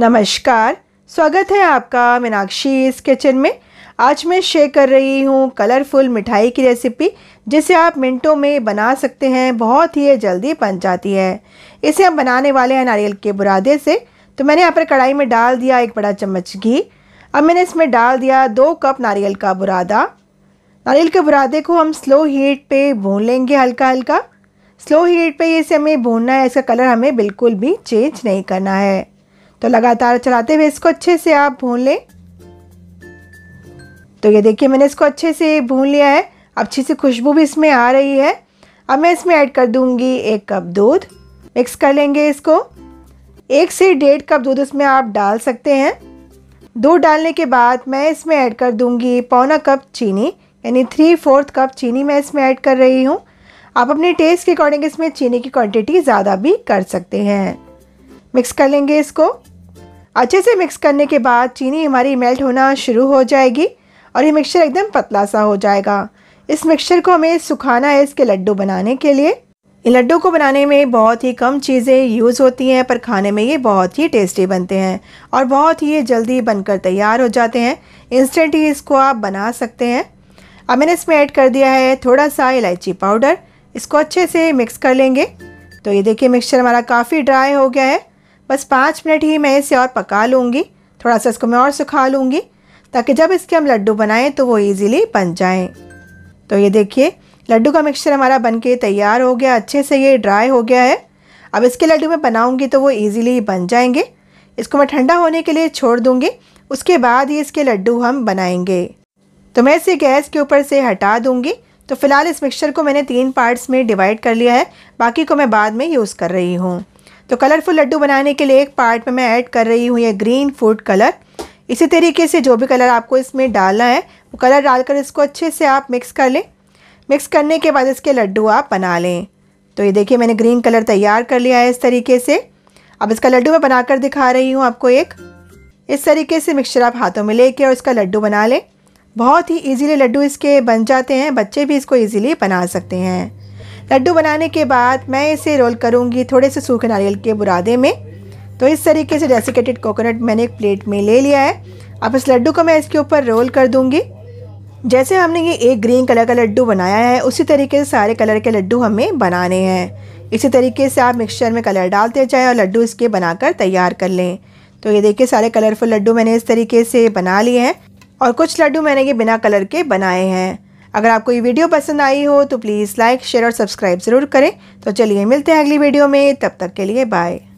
नमस्कार स्वागत है आपका मीनाक्षी इस किचन में आज मैं शेयर कर रही हूँ कलरफुल मिठाई की रेसिपी जिसे आप मिनटों में बना सकते हैं बहुत ही जल्दी बन जाती है इसे हम बनाने वाले हैं नारियल के बुरादे से तो मैंने यहाँ पर कढ़ाई में डाल दिया एक बड़ा चम्मच घी अब मैंने इसमें डाल दिया दो कप नारियल का बुरादा नारियल के बुरादे को हम स्लो हीट पे भून लेंगे हल्का हल्का स्लो हीट पे इसे हमें भूनना है इसका कलर हमें बिल्कुल भी चेंज नहीं करना है तो लगातार चलाते हुए इसको अच्छे से आप भून लें तो ये देखिए मैंने इसको अच्छे से भून लिया है अच्छी सी खुशबू भी इसमें आ रही है अब मैं इसमें ऐड कर दूंगी एक कप दूध मिक्स कर लेंगे इसको एक से डेढ़ कप दूध इसमें आप डाल सकते हैं दूध डालने के बाद मैं इसमें ऐड कर दूंगी पौना कप चीनी यानी थ्री फोर्थ कप चीनी मैं इसमें ऐड कर रही हूँ आप अपने टेस्ट के अकॉर्डिंग इसमें चीनी की क्वांटिटी ज़्यादा भी कर सकते हैं मिक्स कर लेंगे इसको अच्छे से मिक्स करने के बाद चीनी हमारी मेल्ट होना शुरू हो जाएगी और ये मिक्सचर एकदम पतला सा हो जाएगा इस मिक्सचर को हमें सुखाना है इसके लड्डू बनाने के लिए इन लड्डू को बनाने में बहुत ही कम चीज़ें यूज़ होती हैं पर खाने में ये बहुत ही टेस्टी बनते हैं और बहुत ही जल्दी बनकर तैयार हो जाते हैं इंस्टेंट ही इसको आप बना सकते हैं अब मैंने इसमें ऐड कर दिया है थोड़ा सा इलायची पाउडर इसको अच्छे से मिक्स कर लेंगे तो ये देखिए मिक्सचर हमारा काफ़ी ड्राई हो गया है बस पाँच मिनट ही मैं इसे और पका लूँगी थोड़ा सा इसको मैं और सुखा लूँगी ताकि जब इसके हम लड्डू बनाएं तो वो इजीली बन जाएं तो ये देखिए लड्डू का मिक्सचर हमारा बन के तैयार हो गया अच्छे से ये ड्राई हो गया है अब इसके लड्डू मैं बनाऊँगी तो वो ईज़िली बन जाएंगे इसको मैं ठंडा होने के लिए छोड़ दूँगी उसके बाद ही इसके लड्डू हम बनाएंगे तो मैं इसे गैस के ऊपर से हटा दूँगी तो फ़िलहाल इस मिक्सचर को मैंने तीन पार्ट्स में डिवाइड कर लिया है बाकी को मैं बाद में यूज़ कर रही हूँ तो कलरफुल लड्डू बनाने के लिए एक पार्ट में मैं ऐड कर रही हूँ ये ग्रीन फूड कलर इसी तरीके से जो भी कलर आपको इसमें डालना है वो कलर डालकर इसको अच्छे से आप मिक्स कर लें मिक्स करने के बाद इसके लड्डू आप बना लें तो ये देखिए मैंने ग्रीन कलर तैयार कर लिया है इस तरीके से अब इसका लड्डू मैं बनाकर दिखा रही हूँ आपको एक इस तरीके से मिक्सचर आप हाथों में लेके और इसका लड्डू बना लें बहुत ही इजीली लड्डू इसके बन जाते हैं बच्चे भी इसको इजीली बना सकते हैं लड्डू बनाने के बाद मैं इसे रोल करूँगी थोड़े से सूखे नारियल के बुरादे में तो इस तरीके से डेसिकेटेड कोकोनट मैंने एक प्लेट में ले लिया है अब इस लड्डू को मैं इसके ऊपर रोल कर दूँगी जैसे हमने ये एक ग्रीन कलर का लड्डू बनाया है उसी तरीके से सारे कलर के लड्डू हमें बनाने हैं इसी तरीके से आप मिक्सचर में कलर डालते जाएँ और लड्डू इसके बनाकर तैयार कर लें तो ये देखिए सारे कलरफुल लड्डू मैंने इस तरीके से बना लिए हैं और कुछ लड्डू मैंने ये बिना कलर के बनाए हैं अगर आपको ये वीडियो पसंद आई हो तो प्लीज़ लाइक शेयर और सब्सक्राइब ज़रूर करें तो चलिए मिलते हैं अगली वीडियो में तब तक के लिए बाय